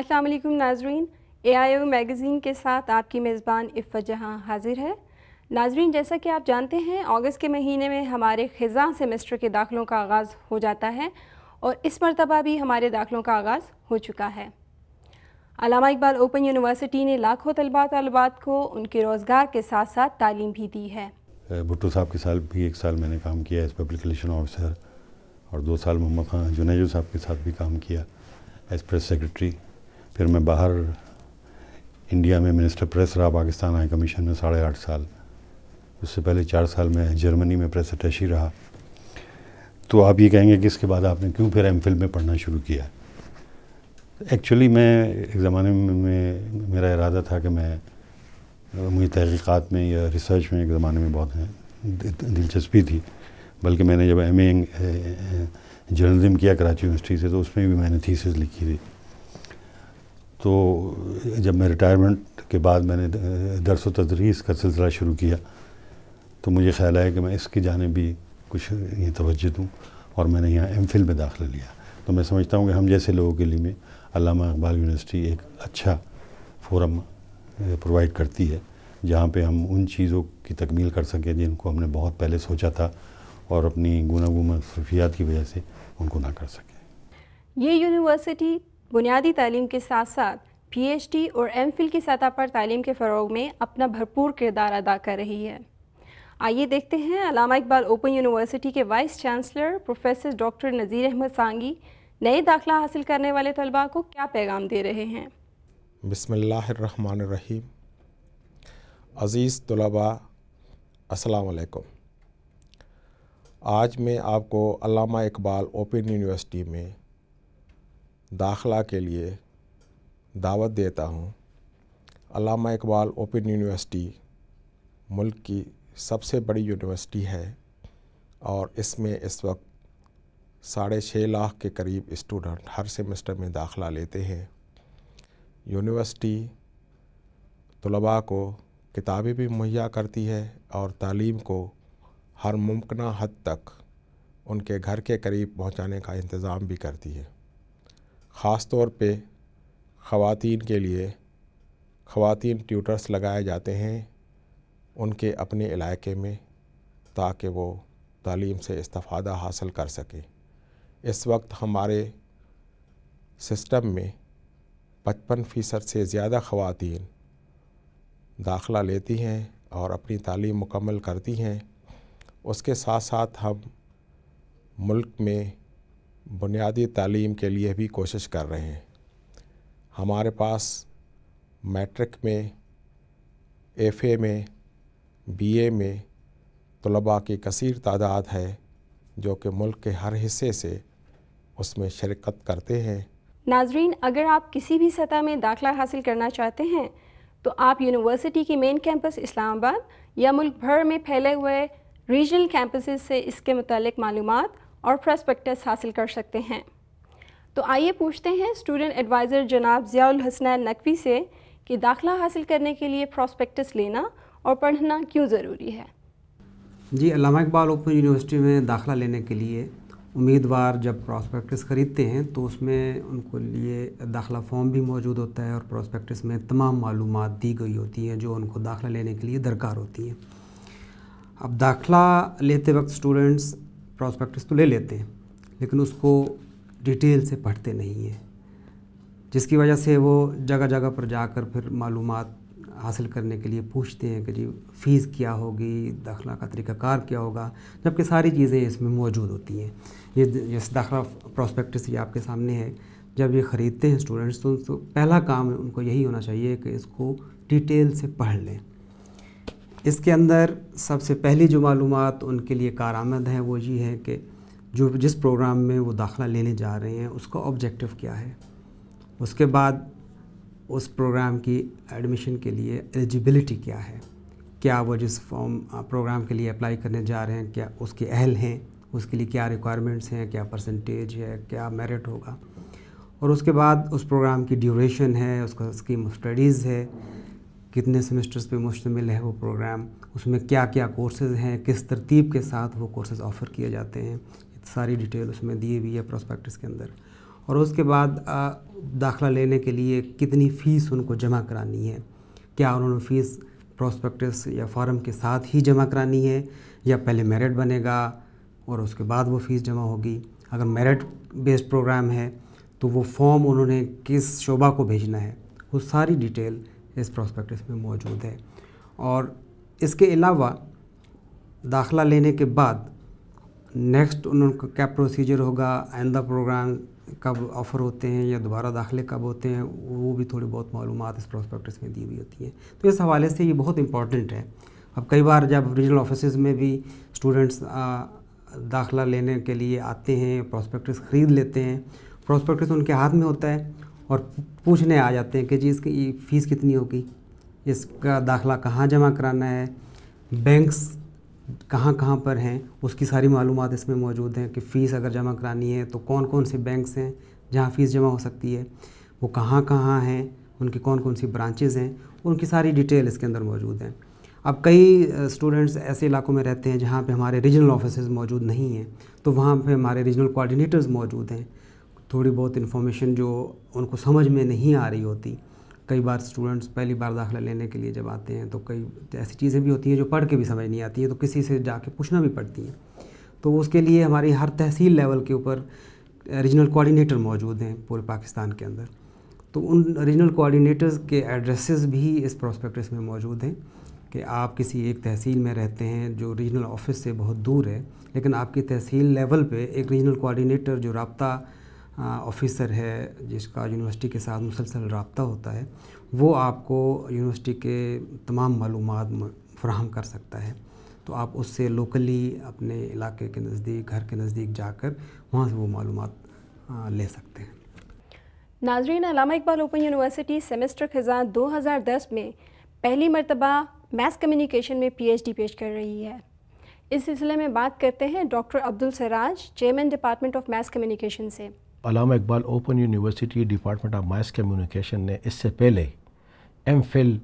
अस्सलाम वालेकुम नाजरीन एआईओ मैगज़ीन के साथ आपकी मेज़बान इफ़ा जहाँ हाज़िर है नाजरीन जैसा कि आप जानते हैं अगस्त के महीने में हमारे ख़ज़ा सेमेस्टर के दाखिलों का आगाज़ हो जाता है और इस मरतबा भी हमारे दाखिलों का आगाज़ हो चुका है अलामा इकबाल ओपन यूनिवर्सिटी ने लाखों तलबा तलबात को उनके रोज़गार के साथ साथ तालीम भी दी है भुट्टो साहब के साथ भी एक साल मैंने काम किया एज़ पब्लिक रिलेशन ऑफिसर और दो साल मोहम्मद खान जुनेजू साहब के साथ भी काम किया एज़ प्रेस सेक्रेटरी फिर मैं बाहर इंडिया में मिनिस्टर प्रेस रहा पाकिस्तान हाई कमीशन में साढ़े आठ साल उससे पहले चार साल में जर्मनी में प्रेस अटैशी रहा तो आप ये कहेंगे कि इसके बाद आपने क्यों फिर एम में पढ़ना शुरू किया एक्चुअली मैं एक ज़माने में, में मेरा इरादा था कि मैं मुझे तहकीक़ात में या रिसर्च में एक ज़माने में बहुत दिलचस्पी थी बल्कि मैंने जब एम ए जर्नलिज़म किया कराची यूनिवर्सिटी से तो उसमें भी मैंने थीसिस लिखी थी तो जब मैं रिटायरमेंट के बाद मैंने दरस तदरीस का सिलसिला शुरू किया तो मुझे ख्याल आया कि मैं इसकी जाने भी कुछ ये तवज्जो दूँ और मैंने यहाँ एम फिल में दाखिला लिया तो मैं समझता हूँ कि हम जैसे लोगों के लिए अलामा इकबाल यूनिवर्सिटी एक अच्छा फोरम प्रोवाइड करती है जहाँ पे हम उन चीज़ों की तकमील कर सकें जिनको हमने बहुत पहले सोचा था और अपनी गुना मसरूफियात की वजह से उनको ना कर सकें ये यूनिवर्सिटी बुनियादी तालीम के साथ साथ पीएचडी और एमफिल की सतह पर तालीम के फ़रोग में अपना भरपूर किरदार अदा कर रही है आइए देखते हैं अलामा इकबाल ओपन यूनिवर्सिटी के vice chancellor professor doctor Nazir Ahmad Sangi नए दाखला हासिल करने वाले तलबा को क्या पैगाम दे रहे हैं बसमीम अज़ीज़ तलबा असलकुम आज मैं आपको अलामा इकबाल ओपन यूनिवर्सिटी में दाखला के लिए दावत देता हूँ अलामा इकबाल ओपन यूनिवर्सिटी मुल्क की सबसे बड़ी यूनिवर्सिटी है और इसमें इस वक्त साढ़े छः लाख के करीब स्टूडेंट हर सेमेस्टर में दाखला लेते हैं यूनिवर्सिटी तलबा को किताबें भी मुहैया करती है और तालीम को हर मुमकिन हद तक उनके घर के करीब पहुंचाने का इंतज़ाम भी करती है ख़ास तौर पे ख़वातीन के लिए ख़वातीन ट्यूटर्स लगाए जाते हैं उनके अपने इलाके में ताकि वो तालीम से इस्तादा हासिल कर सकें इस वक्त हमारे सिस्टम में पचपन फ़ीसद से ज़्यादा ख़वातीन दाखला लेती हैं और अपनी तालीम मुकम्मल करती हैं उसके साथ साथ हम मुल्क में बुनियादी तालीम के लिए भी कोशिश कर रहे हैं हमारे पास मैट्रिक में ए में बीए में तलबा की कसर तादाद है जो कि मुल्क के हर हिस्से से उसमें शिरकत करते हैं नाजरीन अगर आप किसी भी सतह में दाखला हासिल करना चाहते हैं तो आप यूनिवर्सिटी के मेन कैंपस इस्लामाबाद या मुल्क भर में फैले हुए रीजनल कैंपसेस से इसके मतलब मालूम और प्रस्पेक्टस हासिल कर सकते हैं तो आइए पूछते हैं स्टूडेंट एडवाइज़र जनाब ज़ियाल हसनैन नकवी से कि दाखला हासिल करने के लिए प्रॉस्पेक्टस लेना और पढ़ना क्यों ज़रूरी है जी अलामा इकबाल ओपन यूनिवर्सिटी में दाखला लेने के लिए उम्मीदवार जब प्रॉस्पेक्टस ख़रीदते हैं तो उसमें उनको लिए दाखला फॉर्म भी मौजूद होता है और प्रॉस्पेक्टस में तमाम मालूम दी गई होती हैं जो उनको दाखला लेने के लिए दरकार होती हैं अब दाखला लेते वक्त स्टूडेंट्स प्रॉस्पेक्टस तो ले लेते हैं लेकिन उसको डिटेल से पढ़ते नहीं हैं जिसकी वजह से वो जगह जगह पर जाकर फिर मालूम हासिल करने के लिए पूछते हैं कि जी फ़ीस क्या होगी दाखिला का तरीक़ाकार क्या होगा जबकि सारी चीज़ें इसमें मौजूद होती हैं ये जैसे दाखिला प्रॉस्पेक्टस ये आपके सामने है जब ये ख़रीदते हैं स्टूडेंट्स तो, तो पहला काम उनको यही होना चाहिए कि इसको डिटेल से पढ़ लें इसके अंदर सबसे पहली जो मालूम उनके लिए कार आमद हैं वो ये है कि जो जिस प्रोग्राम में वो दाखला लेने जा रहे हैं उसका ऑब्जेक्टिव क्या है उसके बाद उस प्रोग्राम की एडमिशन के लिए एलिजिबिलिटी क्या है क्या वो जिस फॉर्म प्रोग्राम के लिए अप्लाई करने जा रहे हैं क्या उसके अहल हैं उसके लिए क्या रिक्वायरमेंट्स हैं क्या परसेंटेज है क्या मेरिट होगा और उसके बाद उस प्रोग्राम की ड्यूरेशन है उसका स्कीम ऑफ स्टडीज़ है कितने सेमेस्टर्स पे मुश्तमिल है वो प्रोग्राम उसमें क्या क्या कोर्सेज़ हैं किस तरतीब के साथ वो कोर्सेज़ ऑफ़र किए जाते हैं सारी डिटेल उसमें दिए हुई है प्रोस्पेक्टस के अंदर और उसके बाद दाखला लेने के लिए कितनी फ़ीस उनको जमा करानी है क्या उन्होंने फ़ीस प्रोस्पेक्टस या फॉर्म के साथ ही जमा करानी है या पहले मेरिट बनेगा और उसके बाद वो फ़ीस जमा होगी अगर मेरिट बेस्ड प्रोग्राम है तो वो फॉर्म उन्होंने किस शोबा को भेजना है वो सारी डिटेल इस प्रॉस्पेक्टस में मौजूद है और इसके अलावा दाखला लेने के बाद नेक्स्ट उनका क्या प्रोसीजर होगा आइंदा प्रोग्राम कब ऑफ़र होते हैं या दोबारा दाखिले कब होते हैं वो भी थोड़ी बहुत मालूम इस प्रोस्पेक्टस में दी हुई होती हैं तो इस हवाले से ये बहुत इंपॉर्टेंट है अब कई बार जब रीजनल ऑफिस में भी स्टूडेंट्स दाखला लेने के लिए आते हैं प्रोस्पेक्टस ख़रीद लेते हैं प्रोस्पेक्टस उनके हाथ में होता है और पूछने आ जाते हैं कि जी इसकी फ़ीस कितनी होगी इसका दाखला कहाँ जमा कराना है बैंक्स कहाँ कहाँ पर हैं उसकी सारी मालूम इसमें मौजूद हैं कि फ़ीस अगर जमा करानी है तो कौन कौन से बैंक्स हैं जहाँ फ़ीस जमा हो सकती है वो कहाँ कहाँ हैं उनकी कौन कौन सी ब्रांचेज़ हैं उनकी सारी डिटेल इसके अंदर मौजूद हैं अब कई स्टूडेंट्स ऐसे इलाकों में रहते हैं जहाँ पे हमारे रीजनल ऑफिस मौजूद नहीं हैं तो वहाँ पे हमारे रीजनल कोऑर्डिनेटर्स मौजूद हैं थोड़ी बहुत इन्फॉर्मेशन जो उनको समझ में नहीं आ रही होती कई बार स्टूडेंट्स पहली बार दाखिला लेने के लिए जब आते हैं तो कई ऐसी चीज़ें भी होती हैं जो पढ़ के भी समझ नहीं आती हैं तो किसी से जाके पूछना भी पड़ती हैं तो उसके लिए हमारी हर तहसील लेवल के ऊपर रीजनल कोऑर्डिनेटर मौजूद हैं पूरे पाकिस्तान के अंदर तो उन रीजनल कोऑर्डिनेटर्स के एड्रेसेस भी इस प्रोस्पेक्टस में मौजूद हैं कि आप किसी एक तहसील में रहते हैं जो रीजनल ऑफिस से बहुत दूर है लेकिन आपकी तहसील लेवल पे एक रीजनल कोऑर्डिनेटर जो रबता ऑफिसर है जिसका यूनिवर्सिटी के साथ मुसलसल रबता होता है वो आपको यूनिवर्सिटी के तमाम मालूम फ्राहम कर सकता है तो आप उससे लोकली अपने इलाके के नज़दीक घर के नज़दीक जाकर वहाँ से वो मालूम ले सकते हैं नाजरीन Allama Iqbal open university semester खजान 2010 में पहली मरतबा मैथ कम्युनिकेशन में पीएचडी पेश कर रही है इस सिलसिले में बात करते हैं doctor Abdul Siraj chairman department of math communication से Allama Iqbal open university department of mass communication ने इससे पहले M Phil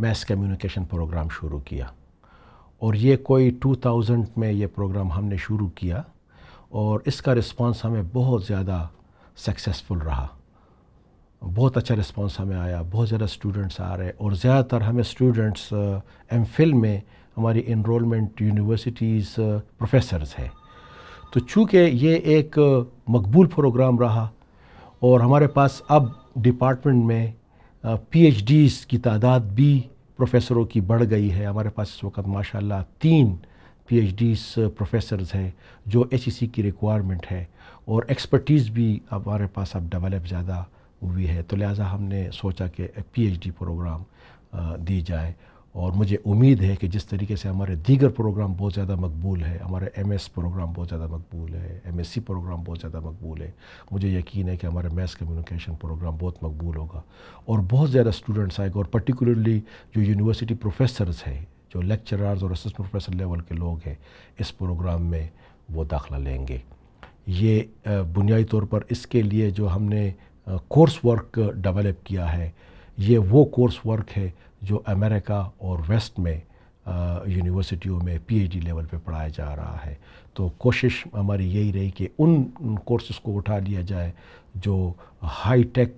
mass communication program शुरू किया और ये कोई 2000 में ये प्रोग्राम हमने शुरू किया और इसका रिस्पांस हमें बहुत ज़्यादा सक्सेसफुल रहा बहुत अच्छा रिस्पांस हमें आया बहुत ज़्यादा स्टूडेंट्स आ रहे और ज़्यादातर हमें स्टूडेंट्स एम फिल में हमारी इनरोलमेंट यूनिवर्सिटीज़ प्रोफेसर्स हैं तो चूँकि ये एक मकबूल प्रोग्राम रहा और हमारे पास अब डिपार्टमेंट में पीएचडीज़ की तादाद भी प्रोफेसरों की बढ़ गई है हमारे पास इस वक्त माशाल्लाह तीन पीएचडीज़ प्रोफेसर्स हैं जो एचईसी e की रिक्वायरमेंट है और एक्सपर्टीज़ भी हमारे पास अब डेवलप ज़्यादा हुई है तो लिहाजा हमने सोचा कि पीएचडी प्रोग्राम दी जाए और मुझे उम्मीद है कि जिस तरीके से हमारे दीगर प्रोग्राम बहुत ज़्यादा मकबूल है हमारे एस प्रोग्राम बहुत ज़्यादा मकबूल है सी प्रोग्राम बहुत ज़्यादा मकबूल है मुझे यकीन है कि हमारा मैथ्स कम्युनिकेशन प्रोग्राम बहुत मकबूल होगा और बहुत ज़्यादा स्टूडेंट्स आएगा और पर्टिकुलरली जो यूनिवर्सिटी प्रोफेसर्स हैं जो लेक्चरर्स और असिस्टेंट प्रोफेसर लेवल के लोग हैं इस प्रोग्राम में वो दाखिला लेंगे ये बुनियादी तौर पर इसके लिए जो हमने कोर्स वर्क डेवलप किया है ये वो कोर्स वर्क है जो अमेरिका और वेस्ट में यूनिवर्सिटियों में पीएचडी लेवल पे पढ़ाया जा रहा है तो कोशिश हमारी यही रही कि उन कोर्सेज को उठा लिया जाए जो हाई टेक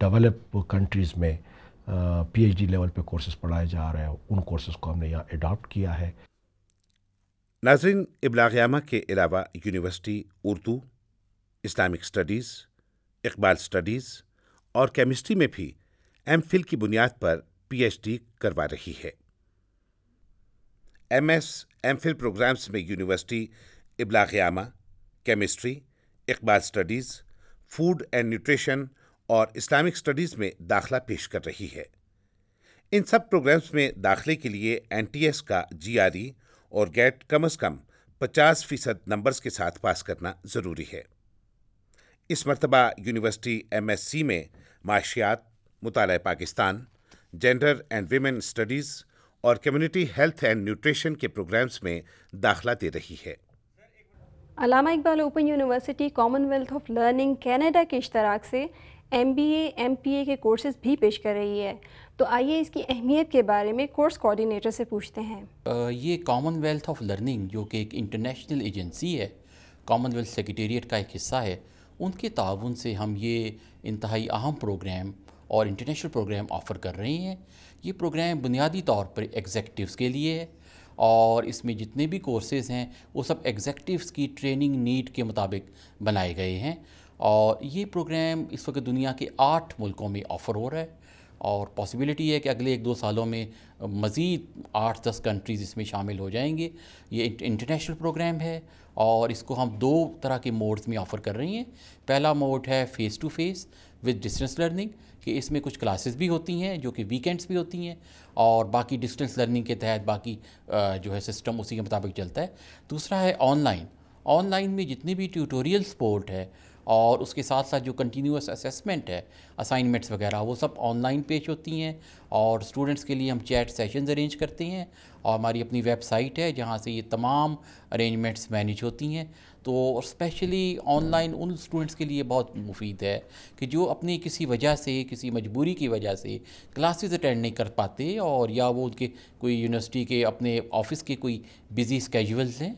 डेवलप कंट्रीज़ में पीएचडी लेवल पे कोर्सेज पढ़ाए जा रहे हैं उन कोर्सेज को हमने यहाँ एडॉप्ट किया है नाजरीन इबलाग्यामा के अलावा university Urdu Islamic studies Iqbal studies और केमिस्ट्री में भी एम की बुनियाद पर पीएचडी करवा रही है M S M Phil programs में यूनिवर्सिटी इबलागियामा chemistry Iqbal studies food and nutrition और इस्लामिक स्टडीज़ में दाखला पेश कर रही है इन सब प्रोग्राम्स में दाखिले के लिए एन का जी और गेट कम अज़ कम 50 फ़ीसद नंबर्स के साथ पास करना ज़रूरी है इस मरतबा यूनिवर्सिटी एमएससी में माशियात मुताल Pakistan gender and women studies और कम्यूनिटी हेल्थ एंड न्यूट्रिशन के प्रोग्राम्स में दाखिला दे रही है Allama Iqbal open university commonwealth of learning Canada के इश्तराक से M B M P A के कोर्सेज भी पेश कर रही है तो आइए इसकी अहमियत के बारे में कोर्स कोऑर्डिनेटर से पूछते हैं ये कॉमनवेल्थ ऑफ लर्निंग जो कि एक इंटरनेशनल एजेंसी है कॉमनवेल्थ सेक्रेटेरिएट का एक हिस्सा है उनके ताउन से हम ये इंतहाई अहम प्रोग्राम और इंटरनेशनल प्रोग्राम ऑफ़र कर रही हैं ये प्रोग्राम बुनियादी तौर पर एग्ज़ेक्टिवस के लिए है और इसमें जितने भी कोर्सेज़ हैं वो सब एग्ज़ेक्टिवस की ट्रेनिंग नीड के मुताबिक बनाए गए हैं और ये प्रोग्राम इस वक्त दुनिया के आठ मुल्कों में ऑफ़र हो रहा है और पॉसिबिलिटी है कि अगले एक दो सालों में मज़ीद आठ दस कंट्रीज़ इसमें शामिल हो जाएंगे ये इंटरनेशनल प्रोग्राम है और इसको हम दो तरह के मोड्स में ऑफ़र कर रही हैं पहला मोड है face to face with distance learning कि इसमें कुछ क्लासेस भी होती हैं जो कि वीकेंड्स भी होती हैं और बाकी डिस्टेंस लर्निंग के तहत बाकी जो है सिस्टम उसी के मुताबिक चलता है दूसरा है ऑनलाइन ऑनलाइन में जितनी भी ट्यूटोरियल सपोर्ट है और उसके साथ साथ जो कंटिन्यूस असेसमेंट है असाइनमेंट्स वगैरह वो सब ऑनलाइन पेश होती हैं और स्टूडेंट्स के लिए हम चैट सेशंस अरेंज करते हैं और हमारी अपनी वेबसाइट है जहाँ से ये तमाम अरेंजमेंट्स मैनेज होती हैं तो स्पेशली ऑनलाइन उन स्टूडेंट्स के लिए बहुत मुफीद है कि जो अपनी किसी वजह से किसी मजबूरी की वजह से क्लासेस अटेंड नहीं कर पाते और या वो उनके कोई यूनिवर्सिटी के अपने ऑफिस के कोई बिज़ी स्केजल्स हैं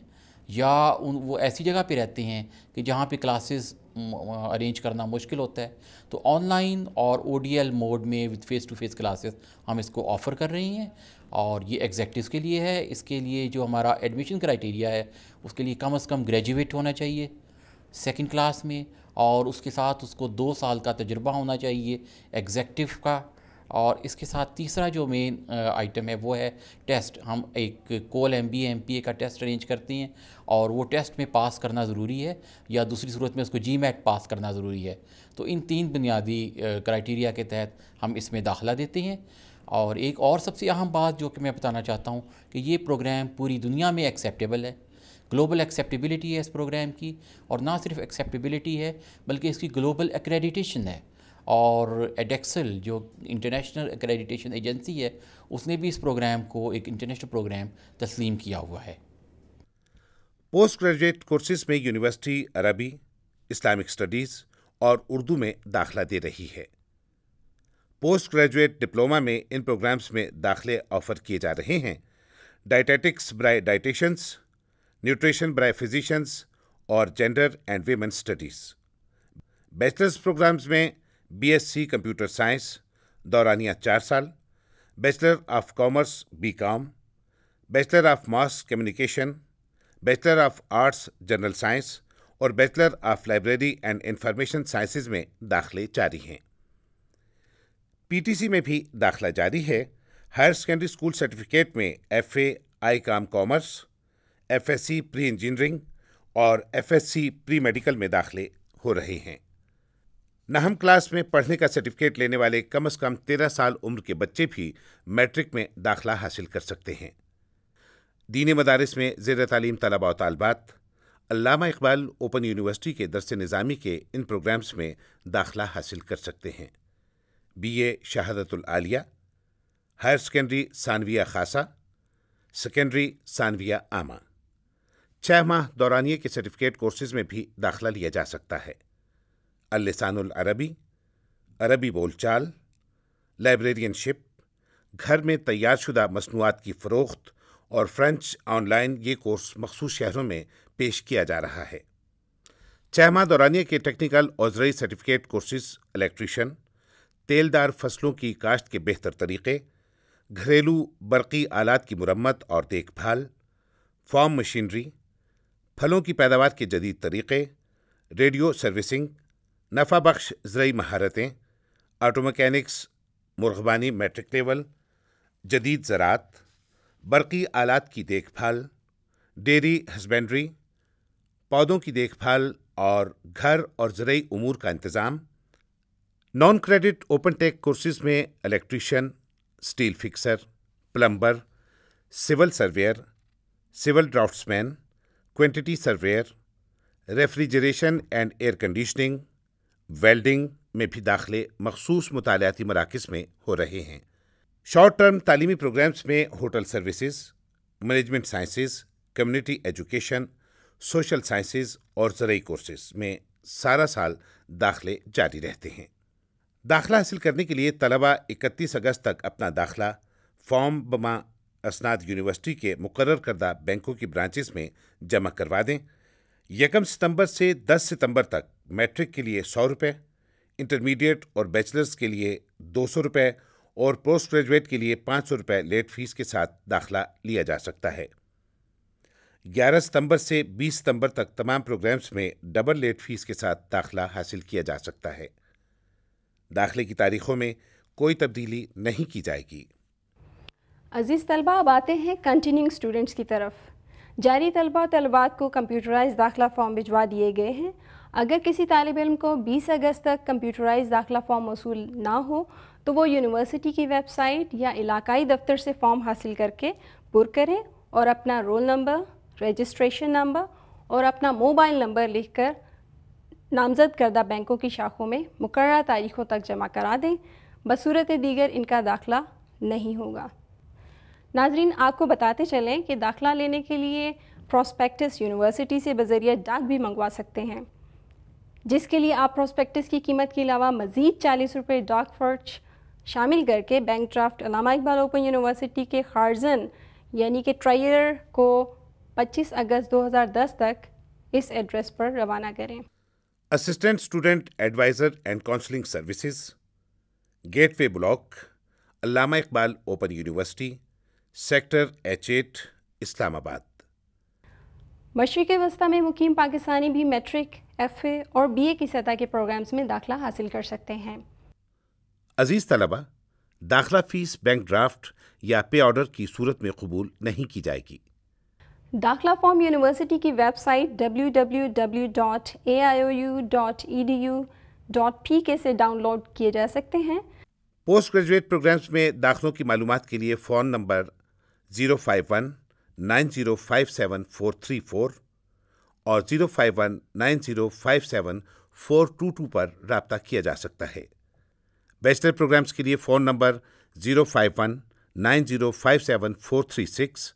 या उन वो ऐसी जगह पे रहते हैं कि जहाँ पे क्लासेस अरेंज करना मुश्किल होता है तो ऑनलाइन और ओ मोड में with face to face classes हम इसको ऑफ़र कर रही हैं और ये एग्जैक्टिव के लिए है इसके लिए जो हमारा एडमिशन क्राइटेरिया है उसके लिए कम अज़ कम ग्रेजुएट होना चाहिए सेकेंड क्लास में और उसके साथ उसको दो साल का तजुर्बा होना चाहिए एग्जैक्टिव का और इसके साथ तीसरा जो मेन आइटम है वो है टेस्ट हम एक कोल M B M P A का टेस्ट अरेंज करते हैं और वो टेस्ट में पास करना ज़रूरी है या दूसरी सूरत में उसको जी मैट पास करना ज़रूरी है तो इन तीन बुनियादी क्राइटेरिया के तहत हम इसमें दाखिला देते हैं और एक और सबसे अहम बात जो कि मैं बताना चाहता हूँ कि ये प्रोग्राम पूरी दुनिया में एक्सेप्टेबल है ग्लोबल एक्सेप्टेबिलिटी है इस प्रोग्राम की और ना सिर्फ एक्सेप्टेबिलिटी है बल्कि इसकी ग्लोबल एक्रेडिटेशन है और एडेक्सल जो इंटरनेशनल एक्रेडिटेशन एजेंसी है उसने भी इस प्रोग्राम को एक इंटरनेशनल प्रोग्राम तस्लीम किया हुआ है पोस्ट ग्रेजुएट कोर्सेज में यूनिवर्सिटी अरबी इस्लामिक स्टडीज़ और उर्दू में दाखला दे रही है पोस्ट ग्रेजुएट डिप्लोमा में इन प्रोग्राम्स में दाखले ऑफर किए जा रहे हैं dietetics by dietitians nutrition by physicians और gender and women studies bachelors programs में बीएससी कंप्यूटर साइंस दौरानिया चार साल bachelor of commerce BCom bachelor of mass communication bachelor of arts general science और bachelor of library and information sciences में दाखिले जारी हैं पीटीसी में भी दाखिला जारी है हायर सेकेंडरी स्कूल सर्टिफिकेट में F A I com commerce F S C pre engineering और F S C pre medical में दाखिले हो रहे हैं नाहम क्लास में पढ़ने का सर्टिफिकेट लेने वाले कम से कम तेरह साल उम्र के बच्चे भी मैट्रिक में दाखला हासिल कर सकते हैं दीन मदारस में ज़ेर तलीम तलबा व तलबात अलामा इकबाल ओपन यूनिवर्सिटी के दरस नज़ामी के इन प्रोग्राम्स में दाखिला हासिल कर सकते हैं बी ए शहादतुल्लिया हायर सेकेंडरी सानविया खासा सेकेंडरी सानविया आमा छः माह दौरानिए के सर्टिफिकेट कोर्सेज़ में भी दाखिला लिया जा सकता है अलिसानुल अरबी बोल चाल लाइब्रेरियनशिप घर में तैयारशुदा शुदा मसनूआत की फ़रोख्त और फ्रेंच ऑनलाइन ये कोर्स मखसूस शहरों में पेश किया जा रहा है चहमा दौरानिया के टेक्निकल औजरई सर्टिफिकेट कोर्सेज इलेक्ट्रिशियन तेलदार फसलों की काश्त के बेहतर तरीके घरेलू बरकी आलात की मुरम्मत और देखभाल फार्म मशीनरी फलों की पैदावार के जदीद तरीक़े रेडियो सर्विसिंग नफा बख्श ज़रूरी महारतें ऑटोमकैनिक्स मुरगबानी मैट्रिक लेवल जदीद ज़रात बरकी आलात की देखभाल डेरी हस्बेंड्री पौधों की देखभाल और घर और ज़रूरी उमूर का इंतज़ाम non credit open tech courses में electrician steel fixer plumber civil surveyor civil draftsman quantity surveyor refrigeration and air conditioning welding में भी दाखिले मखसूस मतालियाती मराकज़ में हो रहे हैं शॉर्ट टर्म तालीमी प्रोग्राम्स में hotel services management sciences community education social sciences और ज़रूरी कोर्सेज में सारा साल दाखले जारी रहते हैं दाखला हासिल करने के लिए तलबा 31 अगस्त तक अपना दाखला फॉर्म बमा असनाद यूनिवर्सिटी के मुकर करदा बैंकों की ब्रांचेस में जमा करवा दें यकम सितंबर से 10 सितंबर तक मैट्रिक के लिए सौ रुपये इंटरमीडिएट और बैचलर्स के लिए दो सौ रुपये और पोस्ट ग्रेजुएट के लिए पाँच सौ रुपये लेट फीस के साथ दाखला लिया जा सकता है 11 सितंबर से 20 सितंबर तक तमाम प्रोग्राम्स में डबल लेट फीस के साथ दाखला हासिल किया जा सकता है दाखिले की तारीखों में कोई तब्दीली नहीं की जाएगी अजीज़ तलबा अब आते हैं कंटिन्यूंग स्टूडेंट्स की तरफ जारी तलबा तलबात को कंप्यूटराइज दाखिला फॉर्म भिजवा दिए गए हैं अगर किसी तालब इम को 20 अगस्त तक कंप्यूटराइज दाखिला फॉर्म मौसू ना हो तो वो यूनिवर्सिटी की वेबसाइट या इलाकाई दफ्तर से फॉर्म हासिल करके पुर करें और अपना रोल नंबर रजिस्ट्रेशन नंबर और अपना मोबाइल नंबर लिखकर नामजद करदा बैंकों की शाखों में मुकर तारीखों तक जमा करा दें बसूरत दीगर इनका दाखला नहीं होगा नाजरीन आपको बताते चलें कि दाखला लेने के लिए प्रॉस्पेक्टस यूनिवर्सिटी से बजरिया डाक भी मंगवा सकते हैं जिसके लिए आप प्रोस्पेक्टस की कीमत के अलावा मज़ीद चालीस रुपये डाक फर्च शामिल करके bank draft Allama Iqbal open university के खारजन यानी कि ट्रायर को 25 अगस्त 2010 तक इस एड्रेस पर रवाना करें assistant student adviser and counselling services gateway block Allama Iqbal open university sector H eight Islamabad मशरक़ वस्ती में मुकीम पाकिस्तानी भी मैट्रिक एफ़ ए और बी ए की सतह के प्रोग्राम्स में दाखिला हासिल कर सकते हैं अजीज़ तलबा दाखिला फ़ीस बैंक ड्राफ्ट या पे ऑर्डर की सूरत में कबूल नहीं की जाएगी दाखिला फॉर्म यूनिवर्सिटी की वेबसाइट www.aiou.edu.pk से डाउनलोड किए जा सकते हैं पोस्ट ग्रेजुएट प्रोग्राम्स में दाखिलों की मालूम के लिए phone number zero five one nine zero five seven four three four और zero five one nine zero five seven four two two पर रबता किया जा सकता है बैचलर प्रोग्राम्स के लिए phone number zero five one nine zero five seven four three six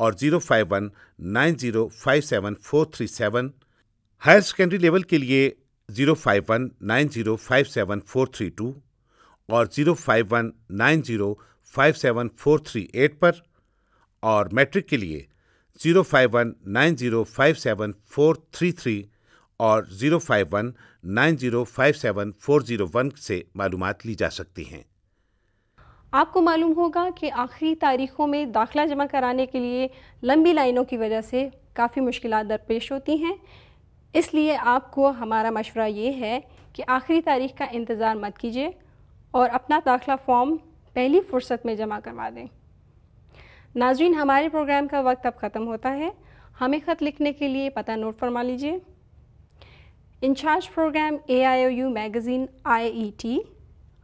और zero five one nine zero five seven four three seven higher secondary level के लिए zero five one nine zero five seven four three two और zero five one nine zero five seven four three eight पर और matric के लिए zero five one nine zero five seven four three three और zero five one nine zero five seven four zero one से मालूम ली जा सकती हैं आपको मालूम होगा कि आखिरी तारीख़ों में दाखिला जमा कराने के लिए लंबी लाइनों की वजह से काफ़ी मुश्किल दरपेश होती हैं इसलिए आपको हमारा मशवरा ये है कि आखिरी तारीख का इंतज़ार मत कीजिए और अपना दाखिला फॉर्म पहली फुर्सत में जमा करवा दें नाजरीन हमारे प्रोग्राम का वक्त अब ख़त्म होता है हमें ख़त लिखने के लिए पता नोट फरमा लीजिए In charge program AIOU magazine IET,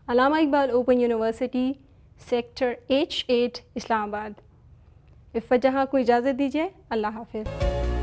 Alama Iqbal Open University, sector H eight Islamabad Iffat Jahan को इजाज़त दीजिए अल्लाह हाफिज़